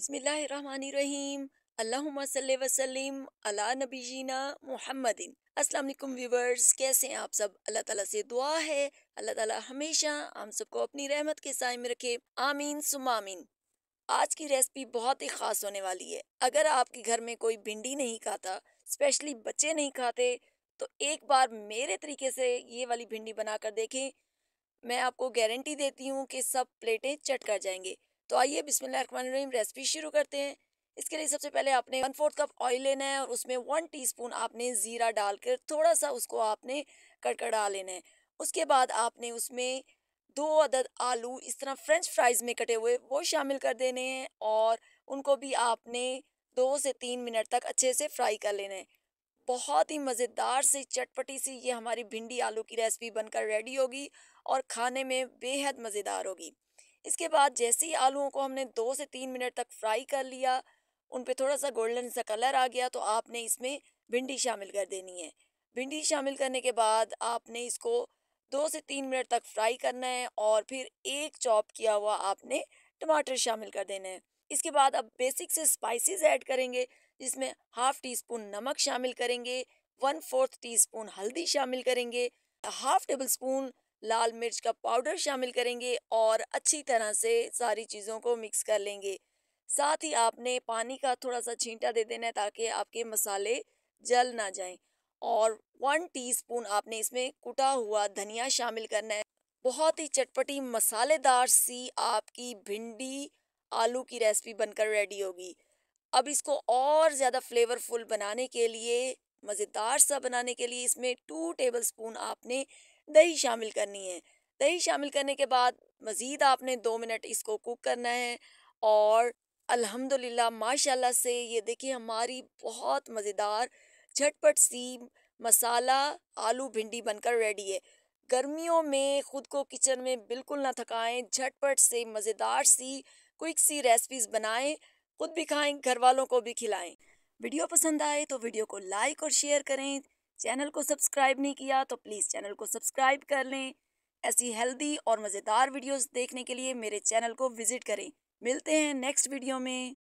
बसमीम अल्लाम वसलम अला नबीना मोहम्मदिन असलम व्यूवर्स कैसे हैं आप सब अल्लाह ताला से दुआ है अल्लाह ताला हमेशा हम सबको अपनी रहमत के साय में रखे आमीन सुमामीन आज की रेसिपी बहुत ही ख़ास होने वाली है अगर आपके घर में कोई भिंडी नहीं खाता स्पेशली बच्चे नहीं खाते तो एक बार मेरे तरीके से ये वाली भिंडी बना देखें मैं आपको गारंटी देती हूँ कि सब प्लेटें चट कर जाएंगे तो आइए बिस्मिल्लाम रेसिपी शुरू करते हैं इसके लिए सबसे पहले आपने वन फोर्थ कप ऑयल लेना है और उसमें वन टीस्पून आपने ज़ीरा डालकर थोड़ा सा उसको आपने कड़कड़ा लेना है उसके बाद आपने उसमें दो अदद आलू इस तरह फ्रेंच फ्राइज़ में कटे हुए वो शामिल कर देने हैं और उनको भी आपने दो से तीन मिनट तक अच्छे से फ्राई कर लेना है बहुत ही मज़ेदार से चटपटी सी ये हमारी भिंडी आलू की रेसिपी बनकर रेडी होगी और खाने में बेहद मज़ेदार होगी इसके बाद जैसे ही आलूओं को हमने दो से तीन मिनट तक फ्राई कर लिया उन पर थोड़ा सा गोल्डन सा कलर आ गया तो आपने इसमें भिंडी शामिल कर देनी है भिंडी शामिल करने के बाद आपने इसको दो से तीन मिनट तक फ्राई करना है और फिर एक चॉप किया हुआ आपने टमाटर शामिल कर देना है इसके बाद अब बेसिक से स्पाइसेस ऐड करेंगे जिसमें हाफ़ टी स्पून नमक शामिल करेंगे वन फोर्थ टी स्पून हल्दी शामिल करेंगे हाफ टेबल स्पून लाल मिर्च का पाउडर शामिल करेंगे और अच्छी तरह से सारी चीज़ों को मिक्स कर लेंगे साथ ही आपने पानी का थोड़ा सा छींटा दे देना है ताकि आपके मसाले जल ना जाएं और वन टीस्पून आपने इसमें कुटा हुआ धनिया शामिल करना है बहुत ही चटपटी मसालेदार सी आपकी भिंडी आलू की रेसिपी बनकर रेडी होगी अब इसको और ज़्यादा फ्लेवरफुल बनाने के लिए मज़ेदार सा बनाने के लिए इसमें टू टेबलस्पून आपने दही शामिल करनी है दही शामिल करने के बाद मज़ीद आपने दो मिनट इसको कुक करना है और अल्हम्दुलिल्लाह माशाल्लाह से ये देखिए हमारी बहुत मज़ेदार झटपट सी मसाला आलू भिंडी बनकर रेडी है गर्मियों में ख़ुद को किचन में बिल्कुल ना थकाएं झटपट से मज़ेदार सी क्विक सी रेसिपीज़ बनाएं खुद भी खाएं घर वालों को भी खिलाएं वीडियो पसंद आए तो वीडियो को लाइक और शेयर करें चैनल को सब्सक्राइब नहीं किया तो प्लीज़ चैनल को सब्सक्राइब कर लें ऐसी हेल्दी और मज़ेदार वीडियोस देखने के लिए मेरे चैनल को विज़िट करें मिलते हैं नेक्स्ट वीडियो में